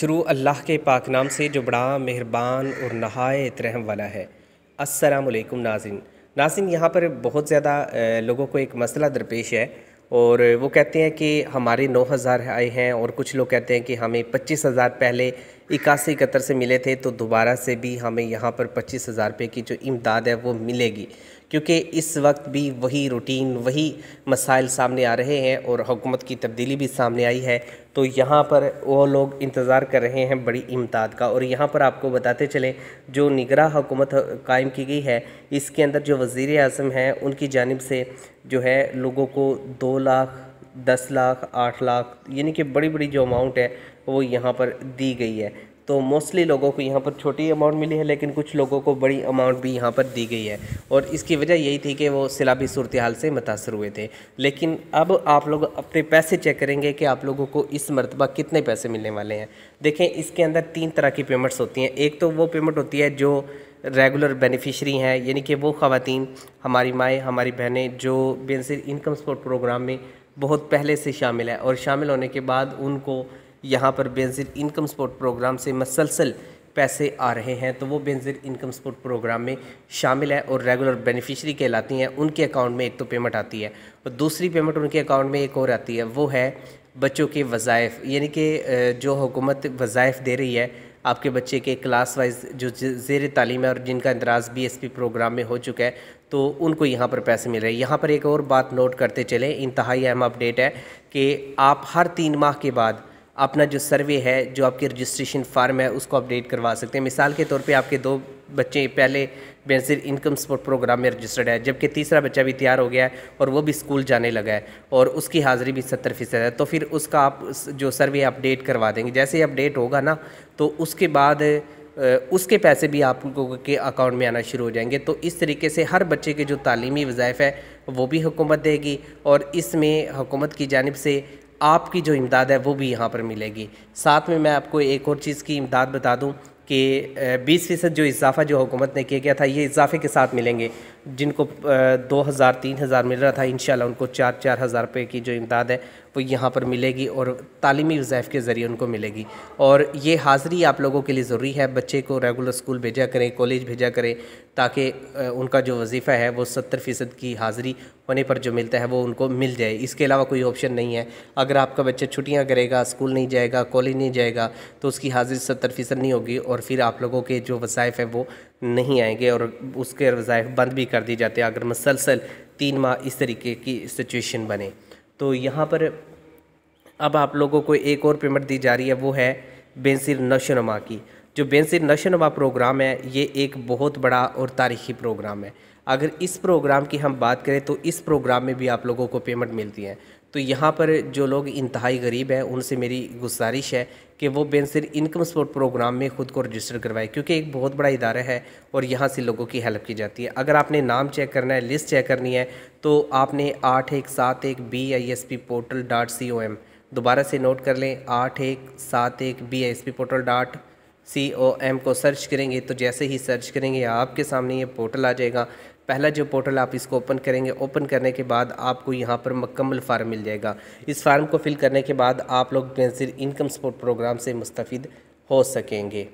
शुरू अल्लाह के पाक नाम से जो बड़ा मेहरबान और नहायत रहम वाला है असलकुम नाजिन नाजिन यहाँ पर बहुत ज़्यादा लोगों को एक मसला दरपेश है और वो कहते हैं कि हमारे 9000 आए हैं और कुछ लोग कहते हैं कि हमें 25000 पहले इक्यासी इकहत्तर से मिले थे तो दोबारा से भी हमें यहाँ पर पच्चीस हज़ार रुपये की जो इमदाद है वो मिलेगी क्योंकि इस वक्त भी वही रूटीन वही मसाइल सामने आ रहे हैं और हुकूमत की तब्दीली भी सामने आई है तो यहाँ पर वो लोग इंतज़ार कर रहे हैं बड़ी इमदाद का और यहाँ पर आपको बताते चलें जो निगरा हुकूमत कायम की गई है इसके अंदर जो वज़ी अजम हैं उनकी जानब से जो है लोगों को दो लाख दस लाख आठ लाख यानी कि बड़ी बड़ी जो अमाउंट है वो यहाँ पर दी गई है तो मोस्टली लोगों को यहाँ पर छोटी अमाउंट मिली है लेकिन कुछ लोगों को बड़ी अमाउंट भी यहाँ पर दी गई है और इसकी वजह यही थी कि वो सिलाबी सूरत हाल से मुतासर हुए थे लेकिन अब आप लोग अपने पैसे चेक करेंगे कि आप लोगों को इस मरतबा कितने पैसे मिलने वाले हैं देखें इसके अंदर तीन तरह की पेमेंट्स होती हैं एक तो वो पेमेंट होती है जो रेगुलर बेनिफिशरी हैं यानी कि वो ख़वातीन हमारी माएँ हमारी बहनें जो बेनसर इनकम सपोर्ट प्रोग्राम में बहुत पहले से शामिल है और शामिल होने के बाद उनको यहाँ पर बेनजिर इनकम सपोर्ट प्रोग्राम से मसलसल पैसे आ रहे हैं तो वो बेनजिर इनकम सपोर्ट प्रोग्राम में शामिल है और रेगुलर बेनिफिशरी कहलाती हैं उनके अकाउंट में एक तो पेमेंट आती है और दूसरी पेमेंट उनके अकाउंट में एक और आती है वो है बच्चों के वज़ाइफ यानी कि जो हुकूमत वज़ाइफ दे रही है आपके बच्चे के क्लास वाइज जो जेर तालीम है और जिनका इंदराज बी एस पी प्रोग्राम में हो चुका है तो उनको यहाँ पर पैसे मिल रहे हैं यहाँ पर एक और बात नोट करते चले इंतहाई अहम अपडेट है कि आप हर तीन माह के बाद अपना जो सर्वे है जो आपकी रजिस्ट्रेशन फार्म है उसको अपडेट करवा सकते हैं मिसाल के तौर पे आपके दो बच्चे पहले बेनसर इनकम सपोर्ट प्रोग्राम में रजिस्टर्ड है जबकि तीसरा बच्चा भी तैयार हो गया है और वो भी स्कूल जाने लगा है और उसकी हाज़िरी भी सत्तर फ़ीसद है तो फिर उसका आप जो सर्वे अपडेट करवा देंगे जैसे ही अपडेट होगा ना तो उसके बाद उसके पैसे भी आप लोगों के अकाउंट में आना शुरू हो जाएंगे तो इस तरीके से हर बच्चे के जो तालीमी वजायफ़ है वो भी हुकूमत देगी और इसमें हुकूमत की जानब से आपकी जो इमदाद है वो भी यहाँ पर मिलेगी साथ में मैं आपको एक और चीज़ की इमदाद बता दूँ कि बीस फ़ीसद जो इजाफ़ा जो हुकूमत ने किया गया था ये इजाफे के साथ मिलेंगे जिनको दो हज़ार तीन हज़ार मिल रहा था इन उनको चार चार हज़ार रुपये की जो इमदाद है वो यहाँ पर मिलेगी और तालीमी वज़ैफ़ के ज़रिए उनको मिलेगी और ये हाज़िरी आप लोगों के लिए ज़रूरी है बच्चे को रेगुलर स्कूल भेजा करें कॉलेज भेजा करें ताकि उनका जो वजीफ़ा है वो सत्तर फ़ीसद की हाज़िरी होने पर जो मिलता है वो उनको मिल जाए इसके अलावा कोई ऑप्शन नहीं है अगर आपका बच्चा छुट्टियाँ करेगा स्कूल नहीं जाएगा कॉलेज नहीं जाएगा तो उसकी हाज़िरी सत्तर फ़ीसद नहीं होगी और फिर आप लोगों के जो वसाइफ है वो नहीं आएंगे और उसके वज़ाइफ बंद भी कर दिए जाते हैं अगर मसलसल तीन माह इस तरीके की सिचुएशन बने तो यहाँ पर अब आप लोगों को एक और पेमेंट दी जा रही है वो है बेंसिर नशोनमा की जो बेंसिर नशोनमा प्रोग्राम है ये एक बहुत बड़ा और तारीखी प्रोग्राम है अगर इस प्रोग्राम की हम बात करें तो इस प्रोग्राम में भी आप लोगों को पेमेंट मिलती है तो यहाँ पर जो लोग इंतहाई गरीब हैं उनसे मेरी गुजारिश है कि वो बेनसर इनकम सपोर्ट प्रोग्राम में ख़ुद को रजिस्टर करवाए क्योंकि एक बहुत बड़ा इदारा है और यहाँ से लोगों की हेल्प की जाती है अगर आपने नाम चेक करना है लिस्ट चेक करनी है तो आपने आठ एक सात एक B I S P portal dot C O M दोबारा से नोट कर लें आठ एक सात एक B I S P portal dot C O M को सर्च करेंगे तो जैसे ही सर्च करेंगे आपके सामने ये पोर्टल आ जाएगा पहला जो पोर्टल आप इसको ओपन करेंगे ओपन करने के बाद आपको यहाँ पर मकम्मल फार्म मिल जाएगा इस फार्म को फिल करने के बाद आप लोग बेनजीर इनकम सपोर्ट प्रोग्राम से मुस्तफ़ हो सकेंगे